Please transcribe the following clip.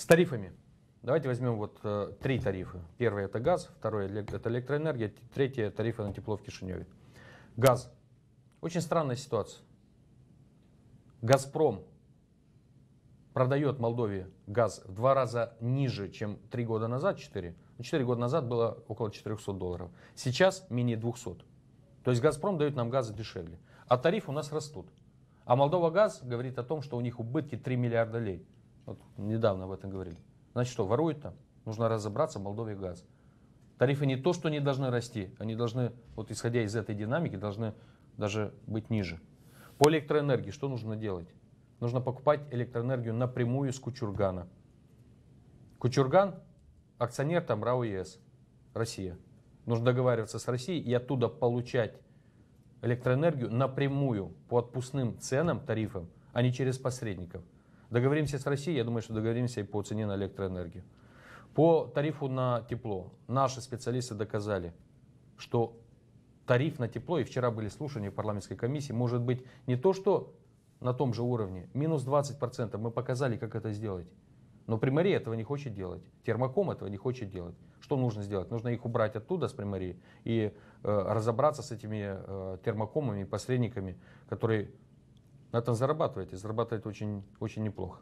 С тарифами. Давайте возьмем вот э, три тарифа. Первый это газ, второй это электроэнергия, третий тарифы на тепло в Кишиневе. Газ. Очень странная ситуация. Газпром продает Молдове газ в два раза ниже, чем три года назад, четыре. Ну, четыре года назад было около 400 долларов. Сейчас менее 200. То есть «Газпром» дает нам газы дешевле. А тарифы у нас растут. А «Молдова газ» говорит о том, что у них убытки 3 миллиарда лей. Вот недавно об этом говорили. Значит что, воруют там? Нужно разобраться в Молдове газ. Тарифы не то, что не должны расти, они должны, вот исходя из этой динамики, должны даже быть ниже. По электроэнергии что нужно делать? Нужно покупать электроэнергию напрямую с Кучургана. Кучурган – акционер там РАО ЕС, Россия. Нужно договариваться с Россией и оттуда получать электроэнергию напрямую по отпускным ценам, тарифам, а не через посредников – Договоримся с Россией, я думаю, что договоримся и по цене на электроэнергию. По тарифу на тепло. Наши специалисты доказали, что тариф на тепло, и вчера были слушания в парламентской комиссии, может быть не то, что на том же уровне, минус 20%. Мы показали, как это сделать. Но Примария этого не хочет делать. Термоком этого не хочет делать. Что нужно сделать? Нужно их убрать оттуда с Примарии и э, разобраться с этими э, термакомами, посредниками, которые на этом зарабатываете, зарабатываете очень, очень неплохо.